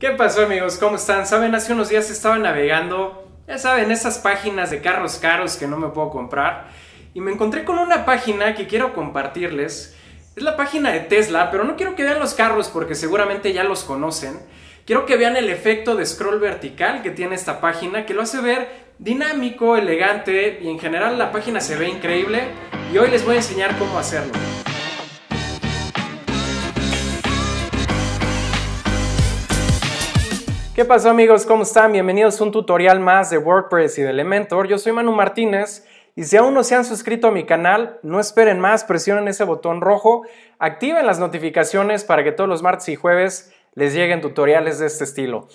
¿Qué pasó amigos? ¿Cómo están? Saben, hace unos días estaba navegando, ya saben, esas páginas de carros caros que no me puedo comprar. Y me encontré con una página que quiero compartirles. Es la página de Tesla, pero no quiero que vean los carros porque seguramente ya los conocen. Quiero que vean el efecto de scroll vertical que tiene esta página, que lo hace ver dinámico, elegante y en general la página se ve increíble. Y hoy les voy a enseñar cómo hacerlo. ¿Qué pasó amigos? ¿Cómo están? Bienvenidos a un tutorial más de WordPress y de Elementor. Yo soy Manu Martínez y si aún no se han suscrito a mi canal, no esperen más, presionen ese botón rojo, activen las notificaciones para que todos los martes y jueves les lleguen tutoriales de este estilo.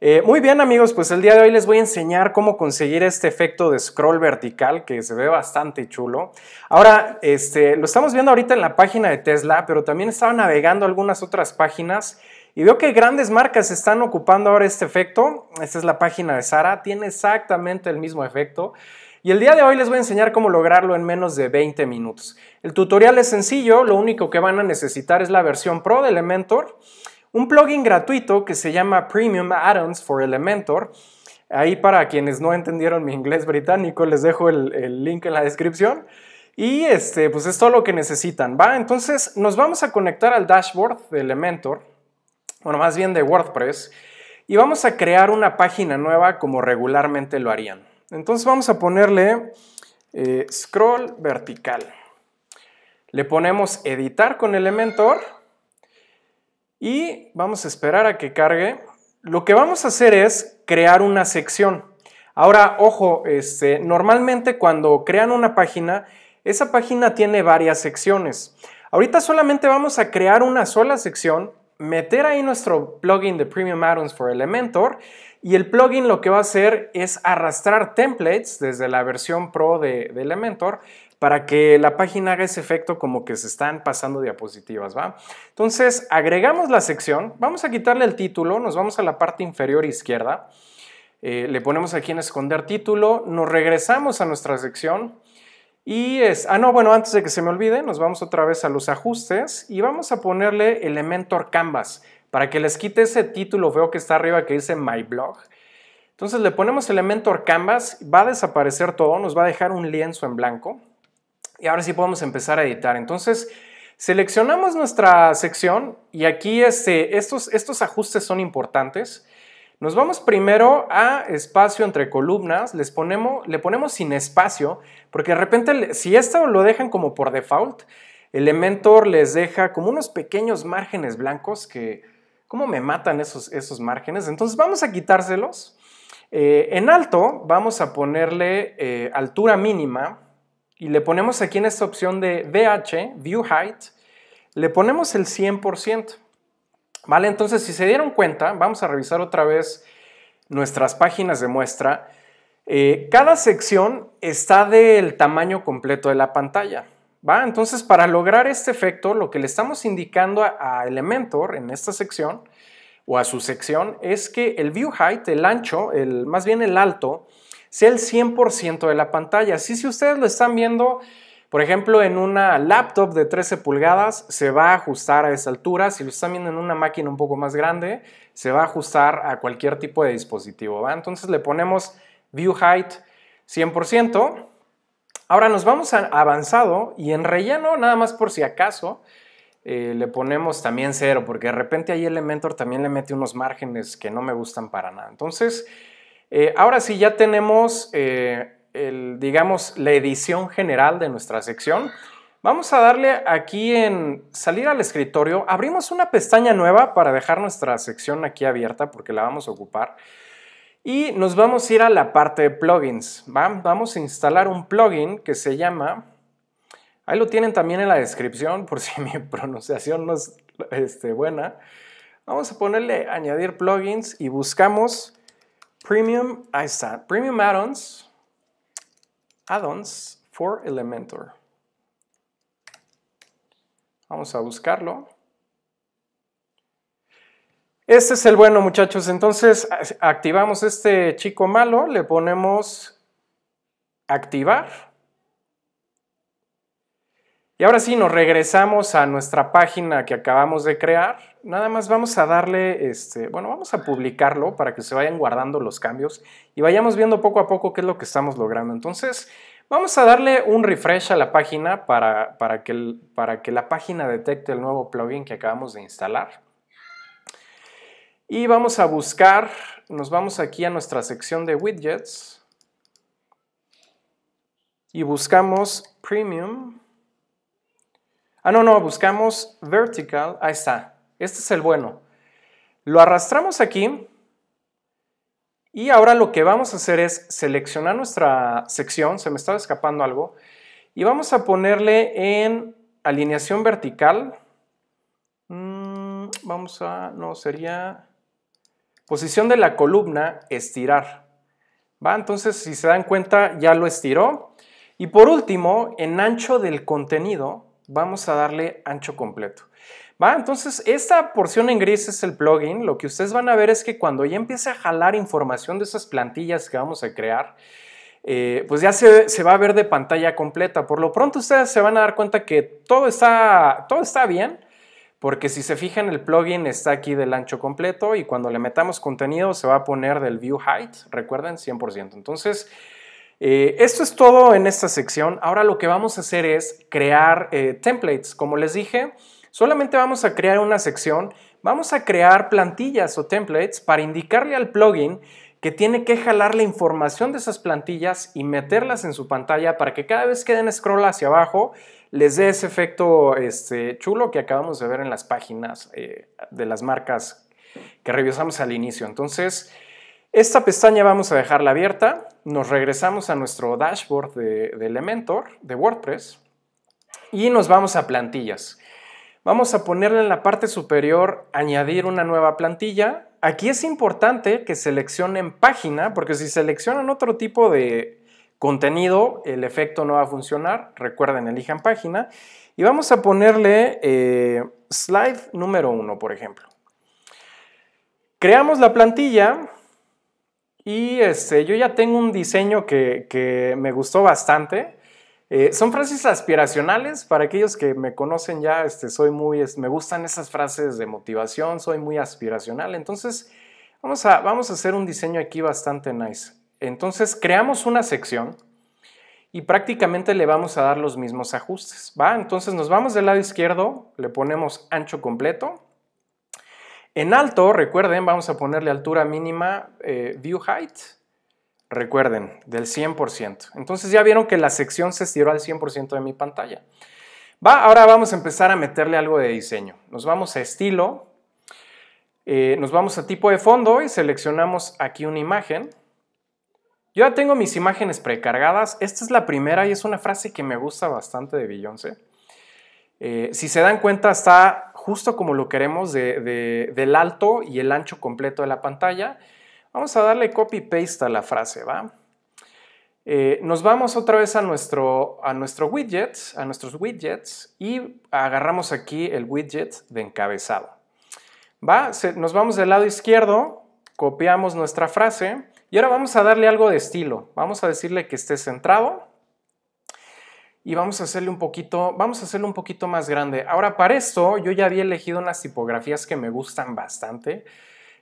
Eh, muy bien amigos, pues el día de hoy les voy a enseñar cómo conseguir este efecto de scroll vertical que se ve bastante chulo. Ahora, este, lo estamos viendo ahorita en la página de Tesla, pero también estaba navegando algunas otras páginas y veo que grandes marcas están ocupando ahora este efecto. Esta es la página de Sara, tiene exactamente el mismo efecto. Y el día de hoy les voy a enseñar cómo lograrlo en menos de 20 minutos. El tutorial es sencillo, lo único que van a necesitar es la versión Pro de Elementor, un plugin gratuito que se llama Premium Addons for Elementor. Ahí para quienes no entendieron mi inglés británico les dejo el, link en la descripción. Y este, pues es todo lo que necesitan, ¿va? Entonces nos vamos a conectar al dashboard de Elementor bueno, más bien de WordPress, y vamos a crear una página nueva como regularmente lo harían. Entonces vamos a ponerle eh, scroll vertical. Le ponemos editar con Elementor y vamos a esperar a que cargue. Lo que vamos a hacer es crear una sección. Ahora, ojo, este, normalmente cuando crean una página, esa página tiene varias secciones. Ahorita solamente vamos a crear una sola sección meter ahí nuestro plugin de Premium add for Elementor y el plugin lo que va a hacer es arrastrar templates desde la versión Pro de, Elementor para que la página haga ese efecto como que se están pasando diapositivas, ¿va? Entonces, agregamos la sección, vamos a quitarle el título, nos vamos a la parte inferior izquierda, eh, le ponemos aquí en esconder título, nos regresamos a nuestra sección, y es, ah no, bueno, antes de que se me olvide, nos vamos otra vez a los ajustes y vamos a ponerle Elementor Canvas para que les quite ese título veo que está arriba que dice My Blog. Entonces le ponemos Elementor Canvas, va a desaparecer todo, nos va a dejar un lienzo en blanco y ahora sí podemos empezar a editar. Entonces seleccionamos nuestra sección y aquí este, estos ajustes son importantes. Nos vamos primero a espacio entre columnas, les ponemos, le ponemos sin espacio, porque de repente si esto lo dejan como por default, Elementor les deja como unos pequeños márgenes blancos que, ¿cómo me matan esos, esos márgenes? Entonces vamos a quitárselos. Eh, en alto vamos a ponerle eh, altura mínima y le ponemos aquí en esta opción de VH, View Height, le ponemos el 100%. ¿Vale? Entonces, si se dieron cuenta, vamos a revisar otra vez nuestras páginas de muestra. Eh, cada sección está del tamaño completo de la pantalla. ¿va? Entonces, para lograr este efecto, lo que le estamos indicando a, Elementor en esta sección o a su sección es que el view height, el ancho, el, más bien el alto, sea el 100% de la pantalla. Así si ustedes lo están viendo por ejemplo, en una laptop de 13 pulgadas se va a ajustar a esa altura. Si lo están viendo en una máquina un poco más grande, se va a ajustar a cualquier tipo de dispositivo. Entonces le ponemos View Height 100%. Ahora nos vamos a avanzado y en relleno, nada más por si acaso, eh, le ponemos también cero, porque de repente ahí Elementor también le mete unos márgenes que no me gustan para nada. Entonces, eh, ahora sí ya tenemos... Eh, digamos, la edición general de nuestra sección, vamos a darle aquí en salir al escritorio, abrimos una pestaña nueva para dejar nuestra sección aquí abierta porque la vamos a ocupar. Y nos vamos a ir a la parte de plugins. Vamos a instalar un plugin que se llama... Ahí lo tienen también en la descripción por si mi pronunciación no es este, buena. Vamos a ponerle añadir plugins y buscamos Premium está Premium add add for Elementor. Vamos a buscarlo. Este es el bueno, muchachos. Entonces, activamos este chico malo, le ponemos activar y ahora sí, nos regresamos a nuestra página que acabamos de crear. Nada más vamos a darle, este, bueno, vamos a publicarlo para que se vayan guardando los cambios y vayamos viendo poco a poco qué es lo que estamos logrando. Entonces, vamos a darle un refresh a la página para, que, para que la página detecte el nuevo plugin que acabamos de instalar. Y vamos a buscar, nos vamos aquí a nuestra sección de widgets y buscamos Premium. Ah, no, no, buscamos vertical. Ahí está. Este es el bueno. Lo arrastramos aquí. Y ahora lo que vamos a hacer es seleccionar nuestra sección. Se me estaba escapando algo. Y vamos a ponerle en alineación vertical. Mm, vamos a... No, sería... Posición de la columna, estirar. ¿Va? Entonces, si se dan cuenta, ya lo estiró. Y por último, en ancho del contenido, vamos a darle ancho completo. ¿Va? Entonces, esta porción en gris es el plugin. Lo que ustedes van a ver es que cuando ya empiece a jalar información de esas plantillas que vamos a crear, eh, pues ya se, va a ver de pantalla completa. Por lo pronto ustedes se van a dar cuenta que todo está, todo está bien, porque si se fijan el plugin está aquí del ancho completo y cuando le metamos contenido se va a poner del view height, recuerden, 100%. Entonces, eh, esto es todo en esta sección. Ahora lo que vamos a hacer es crear eh, templates. Como les dije, solamente vamos a crear una sección. Vamos a crear plantillas o templates para indicarle al plugin que tiene que jalar la información de esas plantillas y meterlas en su pantalla para que cada vez que den scroll hacia abajo les dé ese efecto este, chulo que acabamos de ver en las páginas eh, de las marcas que revisamos al inicio. Entonces, esta pestaña vamos a dejarla abierta. Nos regresamos a nuestro dashboard de, Elementor, de WordPress, y nos vamos a plantillas. Vamos a ponerle en la parte superior añadir una nueva plantilla. Aquí es importante que seleccionen página, porque si seleccionan otro tipo de contenido, el efecto no va a funcionar. Recuerden, elijan página. Y vamos a ponerle eh, slide número uno, por ejemplo. Creamos la plantilla, y este, yo ya tengo un diseño que, me gustó bastante. Eh, son frases aspiracionales, para aquellos que me conocen ya, este, soy muy, me gustan esas frases de motivación, soy muy aspiracional, entonces vamos a, vamos a hacer un diseño aquí bastante nice. Entonces creamos una sección y prácticamente le vamos a dar los mismos ajustes, ¿va? Entonces nos vamos del lado izquierdo, le ponemos ancho completo, en alto, recuerden, vamos a ponerle altura mínima eh, view height, recuerden, del 100%. Entonces ya vieron que la sección se estiró al 100% de mi pantalla. ahora vamos a empezar a meterle algo de diseño. Nos vamos a estilo, eh, nos vamos a tipo de fondo y seleccionamos aquí una imagen. Yo ya tengo mis imágenes precargadas. Esta es la primera y es una frase que me gusta bastante de Beyoncé. Eh, si se dan cuenta, está justo como lo queremos del alto y el ancho completo de la pantalla. Vamos a darle copy-paste a la frase, ¿va? Eh, nos vamos otra vez a nuestro, a widgets, a nuestros widgets y agarramos aquí el widget de encabezado. ¿Va? nos vamos del lado izquierdo, copiamos nuestra frase y ahora vamos a darle algo de estilo. Vamos a decirle que esté centrado y vamos a hacerle un poquito, vamos a un poquito más grande. Ahora, para esto, yo ya había elegido unas tipografías que me gustan bastante.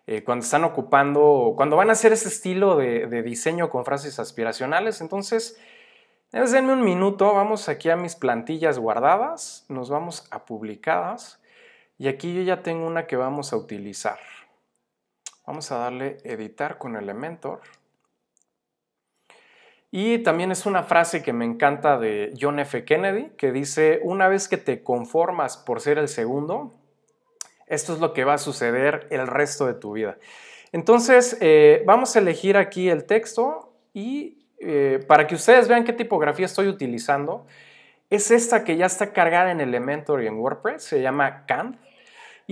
Eh, cuando están ocupando, cuando van a hacer ese estilo de, de diseño con frases aspiracionales. Entonces, denme un minuto, vamos aquí a mis plantillas guardadas, nos vamos a publicadas y aquí yo ya tengo una que vamos a utilizar. Vamos a darle editar con Elementor. Y también es una frase que me encanta de John F. Kennedy, que dice, una vez que te conformas por ser el segundo, esto es lo que va a suceder el resto de tu vida. Entonces, eh, vamos a elegir aquí el texto y eh, para que ustedes vean qué tipografía estoy utilizando, es esta que ya está cargada en Elementor y en WordPress, se llama Canv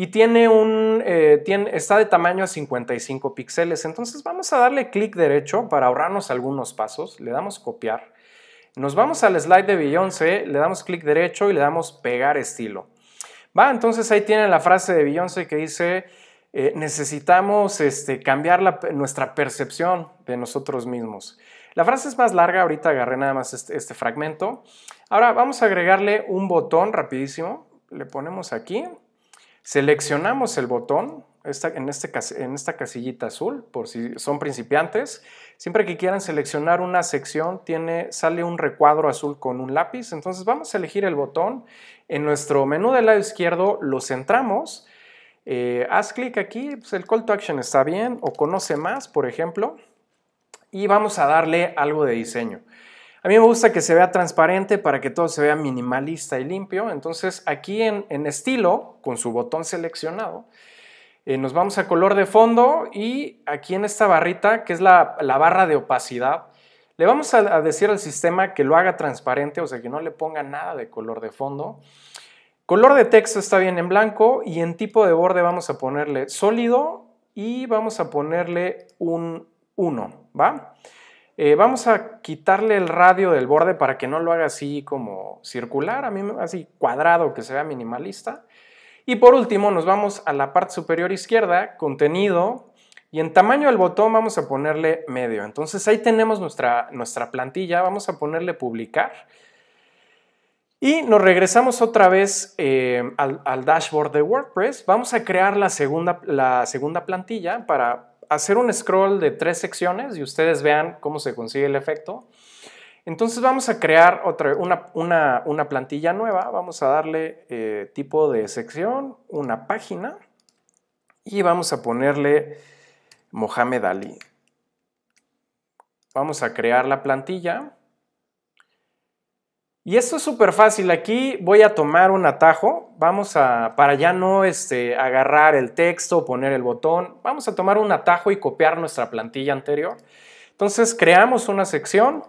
y tiene un, eh, tiene, está de tamaño a 55 píxeles. Entonces vamos a darle clic derecho para ahorrarnos algunos pasos. Le damos copiar. Nos vamos al slide de Beyoncé, le damos clic derecho y le damos pegar estilo. Va, entonces ahí tiene la frase de Beyoncé que dice, eh, necesitamos este, cambiar nuestra percepción de nosotros mismos. La frase es más larga, ahorita agarré nada más este, este fragmento. Ahora vamos a agregarle un botón rapidísimo. Le ponemos aquí Seleccionamos el botón este en, esta casillita azul, por si son principiantes. Siempre que quieran seleccionar una sección, tiene, sale un recuadro azul con un lápiz. Entonces vamos a elegir el botón. En nuestro menú del lado izquierdo lo centramos. Eh, haz clic aquí, pues, el call to action está bien, o conoce más, por ejemplo. Y vamos a darle algo de diseño. A mí me gusta que se vea transparente para que todo se vea minimalista y limpio. Entonces aquí en, estilo, con su botón seleccionado, eh, nos vamos a color de fondo y aquí en esta barrita, que es la, barra de opacidad, le vamos a, decir al sistema que lo haga transparente, o sea, que no le ponga nada de color de fondo. Color de texto está bien en blanco y en tipo de borde vamos a ponerle sólido y vamos a ponerle un 1, ¿va? Eh, vamos a quitarle el radio del borde para que no lo haga así como circular, a mí así cuadrado, que sea minimalista. Y por último nos vamos a la parte superior izquierda, contenido, y en tamaño del botón vamos a ponerle medio. Entonces ahí tenemos nuestra, nuestra plantilla, vamos a ponerle publicar. Y nos regresamos otra vez eh, al, dashboard de WordPress. Vamos a crear la segunda, la segunda plantilla para hacer un scroll de tres secciones y ustedes vean cómo se consigue el efecto. Entonces vamos a crear otra, una, plantilla nueva, vamos a darle eh, tipo de sección, una página y vamos a ponerle Mohamed Ali. Vamos a crear la plantilla y esto es súper fácil. Aquí voy a tomar un atajo. Vamos a, para ya no este, agarrar el texto, poner el botón, vamos a tomar un atajo y copiar nuestra plantilla anterior. Entonces creamos una sección.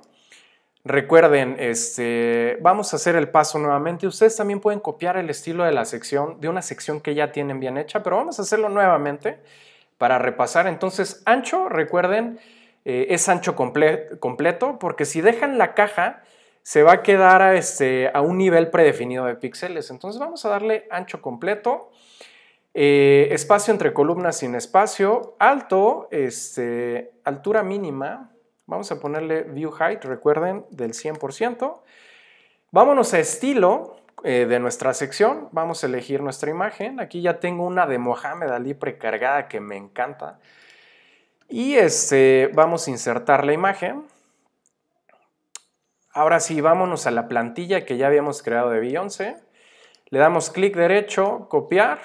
Recuerden, este, vamos a hacer el paso nuevamente. Ustedes también pueden copiar el estilo de la sección, de una sección que ya tienen bien hecha, pero vamos a hacerlo nuevamente para repasar. Entonces, ancho, recuerden, eh, es ancho completo, porque si dejan la caja, se va a quedar a, este, a un nivel predefinido de píxeles. Entonces vamos a darle ancho completo, eh, espacio entre columnas sin espacio, alto, este, altura mínima, vamos a ponerle view height, recuerden, del 100%. Vámonos a estilo eh, de nuestra sección, vamos a elegir nuestra imagen. Aquí ya tengo una de Mohamed Ali precargada que me encanta. Y este, vamos a insertar la imagen. Ahora sí, vámonos a la plantilla que ya habíamos creado de Beyoncé. Le damos clic derecho, copiar.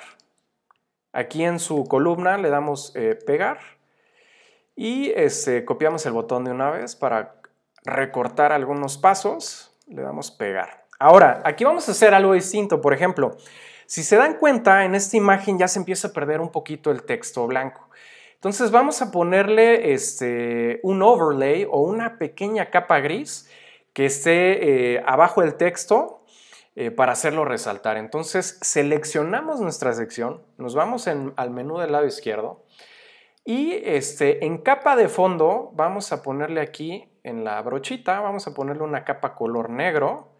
Aquí en su columna le damos eh, pegar. Y este, copiamos el botón de una vez para recortar algunos pasos. Le damos pegar. Ahora, aquí vamos a hacer algo distinto. Por ejemplo, si se dan cuenta, en esta imagen ya se empieza a perder un poquito el texto blanco. Entonces vamos a ponerle este, un overlay o una pequeña capa gris que esté eh, abajo del texto eh, para hacerlo resaltar. Entonces seleccionamos nuestra sección, nos vamos al menú del lado izquierdo y este, en capa de fondo vamos a ponerle aquí en la brochita, vamos a ponerle una capa color negro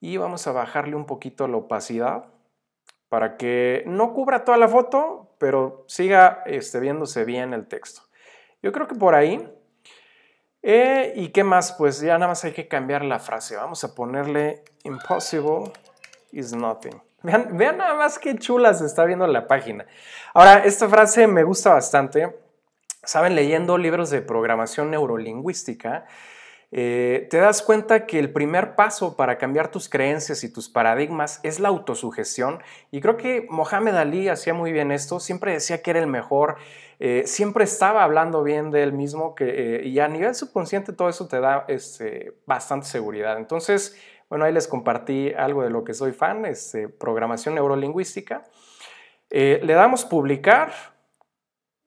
y vamos a bajarle un poquito la opacidad para que no cubra toda la foto, pero siga este, viéndose bien el texto. Yo creo que por ahí eh, ¿Y qué más? Pues ya nada más hay que cambiar la frase. Vamos a ponerle impossible is nothing. Vean, vean nada más qué chula se está viendo la página. Ahora, esta frase me gusta bastante. Saben, leyendo libros de programación neurolingüística, eh, te das cuenta que el primer paso para cambiar tus creencias y tus paradigmas es la autosugestión. Y creo que Mohamed Ali hacía muy bien esto, siempre decía que era el mejor, eh, siempre estaba hablando bien de él mismo eh, y a nivel subconsciente todo eso te da este, bastante seguridad. Entonces, bueno, ahí les compartí algo de lo que soy fan, este, programación neurolingüística. le damos publicar,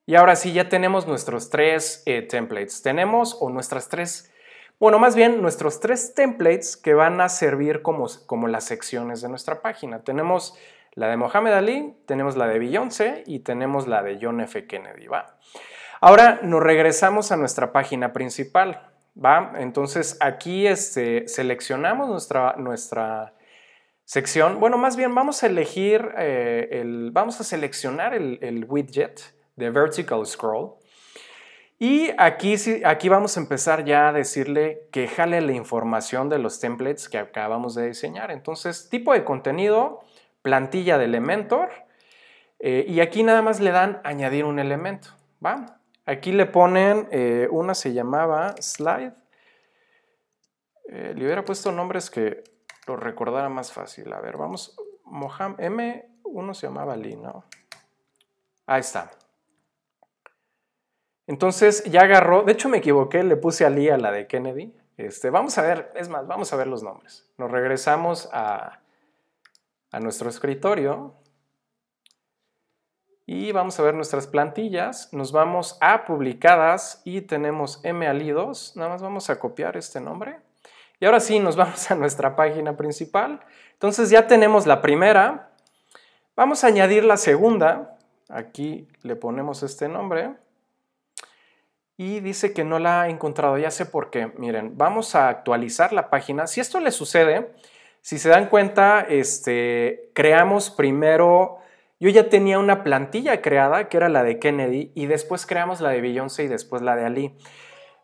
y ahora sí, ya tenemos nuestros tres templates, tenemos o nuestras tres bueno, más bien nuestros tres templates que van a servir como, como las secciones de nuestra página. Tenemos la de Mohamed Ali, tenemos la de Beyoncé y tenemos la de John F. Kennedy. ¿va? Ahora nos regresamos a nuestra página principal. ¿va? Entonces aquí este, seleccionamos nuestra, nuestra sección. Bueno, más bien vamos a elegir, eh, el, vamos a seleccionar el, el widget de Vertical Scroll. Y aquí, aquí vamos a empezar ya a decirle que jale la información de los templates que acabamos de diseñar. Entonces, tipo de contenido, plantilla de Elementor. Eh, y aquí nada más le dan añadir un elemento. ¿va? Aquí le ponen, eh, una se llamaba slide. Eh, le hubiera puesto nombres que lo recordara más fácil. A ver, vamos, Moham, M, uno se llamaba Lino. ¿no? Ahí está. Entonces ya agarró, de hecho me equivoqué, le puse a a la de Kennedy. Este, vamos a ver, es más, vamos a ver los nombres. Nos regresamos a, a nuestro escritorio y vamos a ver nuestras plantillas. Nos vamos a publicadas y tenemos MALI2. Nada más vamos a copiar este nombre. Y ahora sí, nos vamos a nuestra página principal. Entonces ya tenemos la primera. Vamos a añadir la segunda. Aquí le ponemos este nombre y dice que no la ha encontrado. Ya sé por qué. Miren, vamos a actualizar la página. Si esto le sucede, si se dan cuenta, este, creamos primero... Yo ya tenía una plantilla creada, que era la de Kennedy, y después creamos la de Beyoncé y después la de Ali.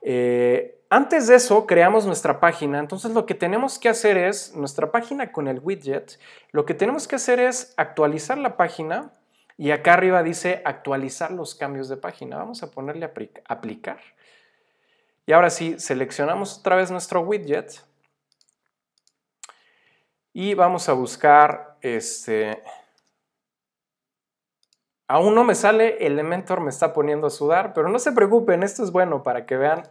Eh, antes de eso, creamos nuestra página. Entonces, lo que tenemos que hacer es, nuestra página con el widget, lo que tenemos que hacer es actualizar la página y acá arriba dice actualizar los cambios de página. Vamos a ponerle aplicar. Y ahora sí, seleccionamos otra vez nuestro widget. Y vamos a buscar este... Aún no me sale, Elementor me está poniendo a sudar, pero no se preocupen, esto es bueno para que vean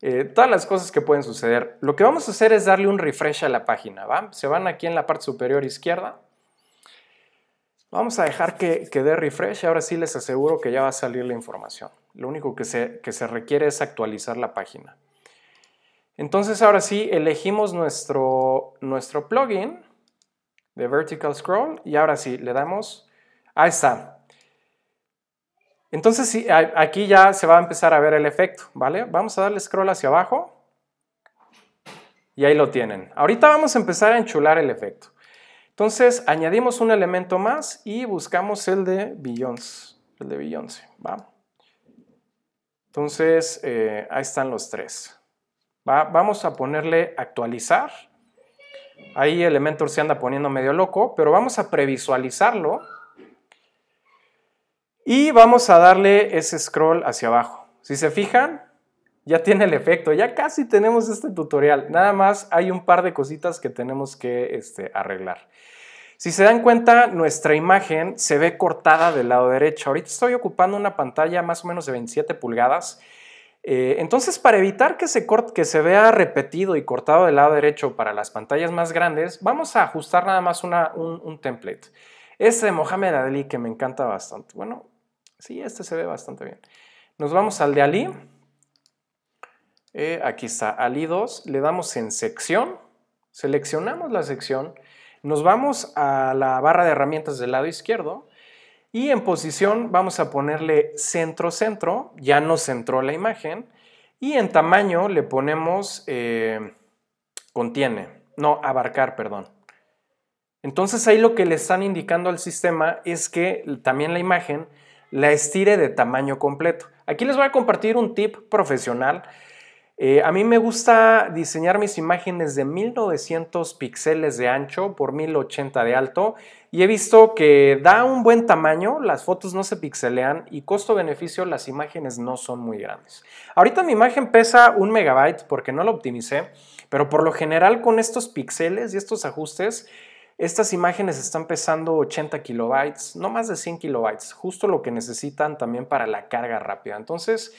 eh, todas las cosas que pueden suceder. Lo que vamos a hacer es darle un refresh a la página, Se van aquí en la parte superior izquierda, Vamos a dejar que, dé refresh. Ahora sí les aseguro que ya va a salir la información. Lo único que se, se requiere es actualizar la página. Entonces ahora sí elegimos nuestro, nuestro plugin de Vertical Scroll y ahora sí le damos. Ahí está. Entonces aquí ya se va a empezar a ver el efecto, ¿vale? Vamos a darle scroll hacia abajo y ahí lo tienen. Ahorita vamos a empezar a enchular el efecto. Entonces añadimos un elemento más y buscamos el de Billions, el de Beyoncé, Entonces eh, ahí están los tres. Vamos a ponerle actualizar. Ahí Elementor se anda poniendo medio loco, pero vamos a previsualizarlo y vamos a darle ese scroll hacia abajo. Si se fijan, ya tiene el efecto, ya casi tenemos este tutorial. Nada más hay un par de cositas que tenemos que este, arreglar. Si se dan cuenta, nuestra imagen se ve cortada del lado derecho. Ahorita estoy ocupando una pantalla más o menos de 27 pulgadas. Eh, entonces, para evitar que se, que se vea repetido y cortado del lado derecho para las pantallas más grandes, vamos a ajustar nada más un, un template. Este de Mohamed Ali que me encanta bastante. Bueno, sí, este se ve bastante bien. Nos vamos al de Ali. Eh, aquí está, Ali2, le damos en sección, seleccionamos la sección, nos vamos a la barra de herramientas del lado izquierdo y en posición vamos a ponerle centro, centro, ya nos centró la imagen y en tamaño le ponemos eh, contiene, no, abarcar, perdón. Entonces ahí lo que le están indicando al sistema es que también la imagen la estire de tamaño completo. Aquí les voy a compartir un tip profesional eh, a mí me gusta diseñar mis imágenes de 1900 píxeles de ancho por 1080 de alto y he visto que da un buen tamaño, las fotos no se pixelean y costo-beneficio las imágenes no son muy grandes. Ahorita mi imagen pesa un megabyte porque no la optimicé, pero por lo general con estos píxeles y estos ajustes estas imágenes están pesando 80 kilobytes, no más de 100 kilobytes, justo lo que necesitan también para la carga rápida. Entonces,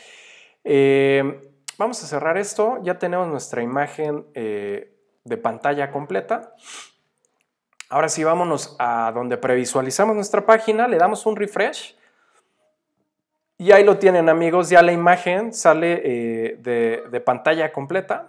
eh, Vamos a cerrar esto. Ya tenemos nuestra imagen eh, de pantalla completa. Ahora sí, vámonos a donde previsualizamos nuestra página, le damos un refresh. Y ahí lo tienen amigos, ya la imagen sale eh, de, pantalla completa.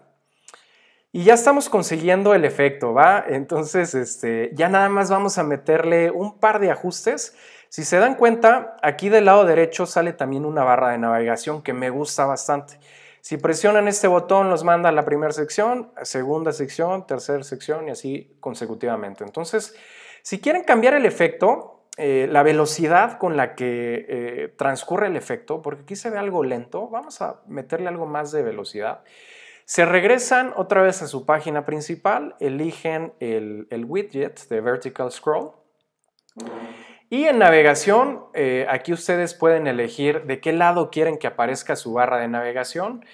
Y ya estamos consiguiendo el efecto, ¿va? Entonces, este, ya nada más vamos a meterle un par de ajustes. Si se dan cuenta, aquí del lado derecho sale también una barra de navegación que me gusta bastante. Si presionan este botón, los manda a la primera sección, segunda sección, tercera sección y así consecutivamente. Entonces, si quieren cambiar el efecto, eh, la velocidad con la que eh, transcurre el efecto, porque aquí se ve algo lento, vamos a meterle algo más de velocidad. Se regresan otra vez a su página principal, eligen el widget de Vertical Scroll. Y en navegación, eh, aquí ustedes pueden elegir de qué lado quieren que aparezca su barra de navegación,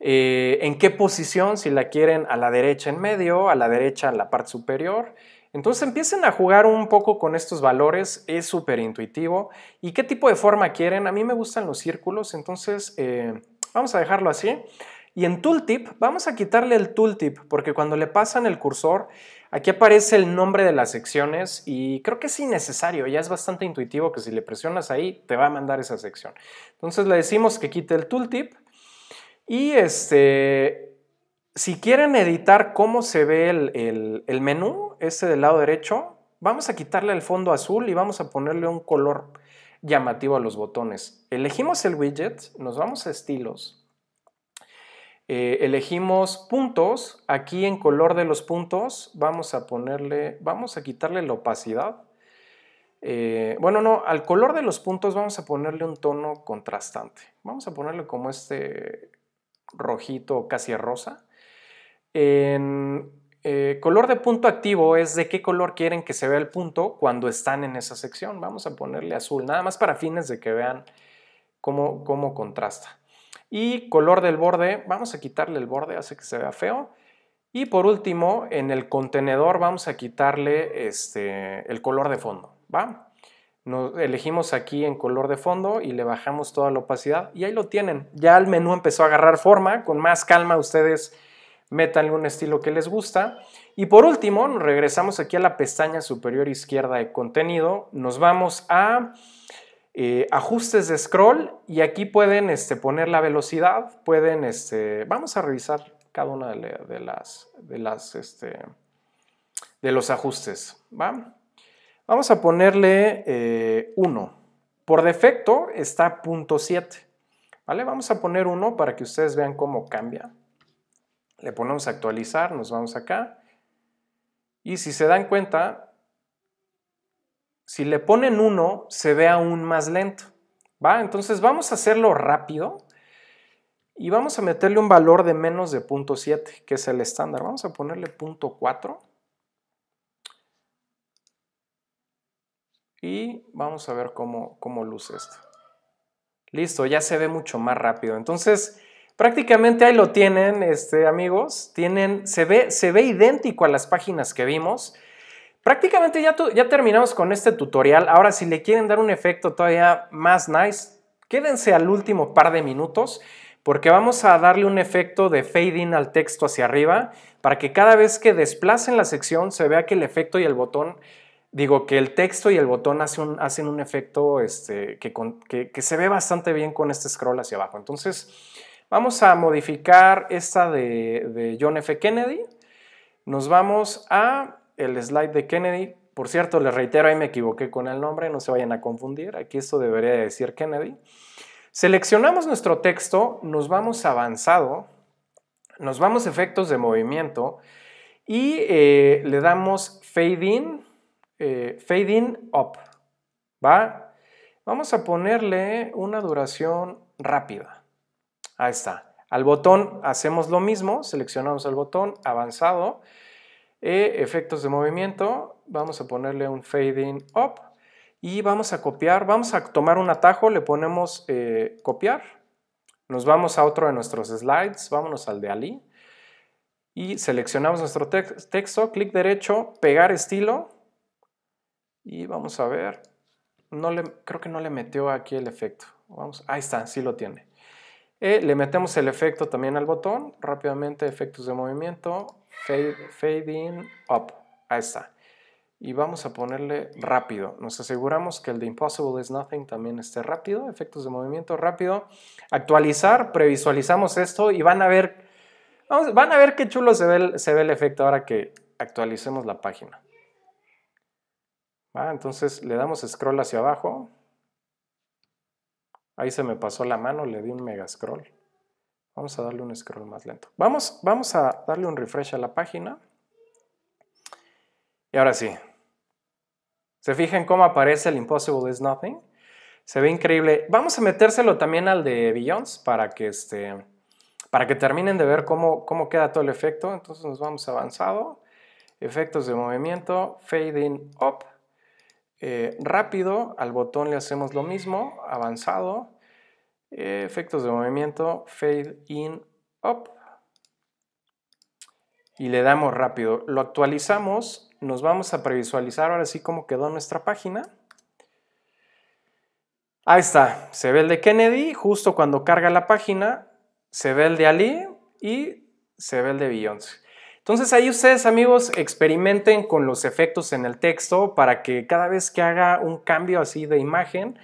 eh, en qué posición, si la quieren a la derecha en medio, a la derecha en la parte superior. Entonces empiecen a jugar un poco con estos valores, es súper intuitivo. ¿Y qué tipo de forma quieren? A mí me gustan los círculos, entonces eh, vamos a dejarlo así. Y en Tooltip, vamos a quitarle el Tooltip, porque cuando le pasan el cursor, Aquí aparece el nombre de las secciones y creo que es innecesario, ya es bastante intuitivo que si le presionas ahí te va a mandar esa sección. Entonces le decimos que quite el tooltip y este, si quieren editar cómo se ve el, el menú, este del lado derecho, vamos a quitarle el fondo azul y vamos a ponerle un color llamativo a los botones. Elegimos el widget, nos vamos a estilos eh, elegimos puntos, aquí en color de los puntos vamos a ponerle, vamos a quitarle la opacidad. Eh, bueno, no, al color de los puntos vamos a ponerle un tono contrastante. Vamos a ponerle como este rojito casi rosa. Eh, color de punto activo es de qué color quieren que se vea el punto cuando están en esa sección. Vamos a ponerle azul, nada más para fines de que vean cómo, cómo contrasta. Y color del borde, vamos a quitarle el borde, hace que se vea feo. Y por último, en el contenedor vamos a quitarle este, el color de fondo, ¿va? Nos elegimos aquí en color de fondo y le bajamos toda la opacidad y ahí lo tienen. Ya el menú empezó a agarrar forma, con más calma ustedes metan un estilo que les gusta. Y por último, regresamos aquí a la pestaña superior izquierda de contenido, nos vamos a eh, ajustes de scroll y aquí pueden este, poner la velocidad, pueden, este, vamos a revisar cada una de, las, de las, este, de los ajustes, Vamos a ponerle 1. Eh, Por defecto está .7, ¿vale? Vamos a poner 1 para que ustedes vean cómo cambia. Le ponemos actualizar, nos vamos acá. Y si se dan cuenta, si le ponen uno, se ve aún más lento. ¿va? Entonces vamos a hacerlo rápido y vamos a meterle un valor de menos de 0.7, que es el estándar. Vamos a ponerle 0.4. Y vamos a ver cómo, luce esto. Listo, ya se ve mucho más rápido. Entonces, prácticamente ahí lo tienen, este, amigos. Tienen, se, ve, se ve idéntico a las páginas que vimos. Prácticamente ya, ya terminamos con este tutorial. Ahora, si le quieren dar un efecto todavía más nice, quédense al último par de minutos porque vamos a darle un efecto de fading al texto hacia arriba para que cada vez que desplacen la sección se vea que el efecto y el botón, digo que el texto y el botón hacen un, hacen un efecto este, que, se ve bastante bien con este scroll hacia abajo. Entonces vamos a modificar esta de John F. Kennedy. Nos vamos a el slide de Kennedy. Por cierto, les reitero, ahí me equivoqué con el nombre, no se vayan a confundir. Aquí esto debería decir Kennedy. Seleccionamos nuestro texto, nos vamos a avanzado, nos vamos efectos de movimiento y eh, le damos fade in, eh, fade in up, ¿va? Vamos a ponerle una duración rápida. Ahí está. Al botón hacemos lo mismo, seleccionamos el botón avanzado e, efectos de movimiento, vamos a ponerle un fading up y vamos a copiar, vamos a tomar un atajo, le ponemos eh, copiar, nos vamos a otro de nuestros slides, vámonos al de Ali y seleccionamos nuestro texto, clic derecho, pegar estilo y vamos a ver, no le, creo que no le metió aquí el efecto, vamos, ahí está, sí lo tiene. Eh, le metemos el efecto también al botón. Rápidamente, efectos de movimiento. Fading up. Ahí está. Y vamos a ponerle rápido. Nos aseguramos que el de Impossible is Nothing también esté rápido. Efectos de movimiento rápido. Actualizar. Previsualizamos esto y van a ver. van a ver qué chulo se ve, el, se ve el efecto ahora que actualicemos la página. Ah, entonces le damos scroll hacia abajo. Ahí se me pasó la mano, le di un mega scroll. Vamos a darle un scroll más lento. Vamos, vamos a darle un refresh a la página. Y ahora sí. ¿Se fijan cómo aparece el Impossible is Nothing? Se ve increíble. Vamos a metérselo también al de beyonds para que, este, para que terminen de ver cómo, cómo queda todo el efecto. Entonces nos vamos avanzado. Efectos de movimiento, fading up. Eh, rápido, al botón le hacemos lo mismo, avanzado, eh, efectos de movimiento, fade in, up, y le damos rápido. Lo actualizamos, nos vamos a previsualizar ahora sí cómo quedó nuestra página. Ahí está, se ve el de Kennedy, justo cuando carga la página, se ve el de Ali y se ve el de Beyoncé. Entonces ahí ustedes amigos experimenten con los efectos en el texto para que cada vez que haga un cambio así de imagen,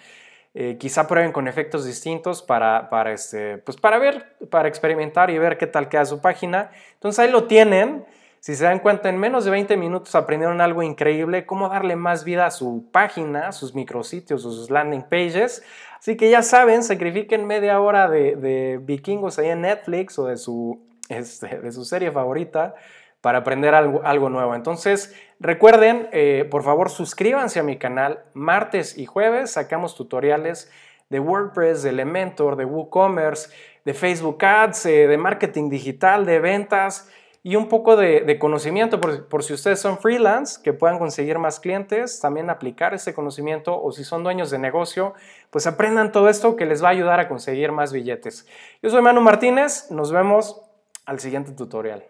eh, quizá prueben con efectos distintos para, para, este, pues para ver, para experimentar y ver qué tal queda su página. Entonces ahí lo tienen. Si se dan cuenta, en menos de 20 minutos aprendieron algo increíble, cómo darle más vida a su página, a sus micrositios o sus landing pages. Así que ya saben, sacrifiquen media hora de, de vikingos ahí en Netflix o de su este, de su serie favorita para aprender algo, nuevo. Entonces, recuerden, eh, por favor, suscríbanse a mi canal. Martes y jueves sacamos tutoriales de WordPress, de Elementor, de WooCommerce, de Facebook Ads, eh, de marketing digital, de ventas y un poco de, conocimiento por, por, si ustedes son freelance, que puedan conseguir más clientes, también aplicar ese conocimiento o si son dueños de negocio, pues aprendan todo esto que les va a ayudar a conseguir más billetes. Yo soy Manu Martínez, nos vemos al siguiente tutorial.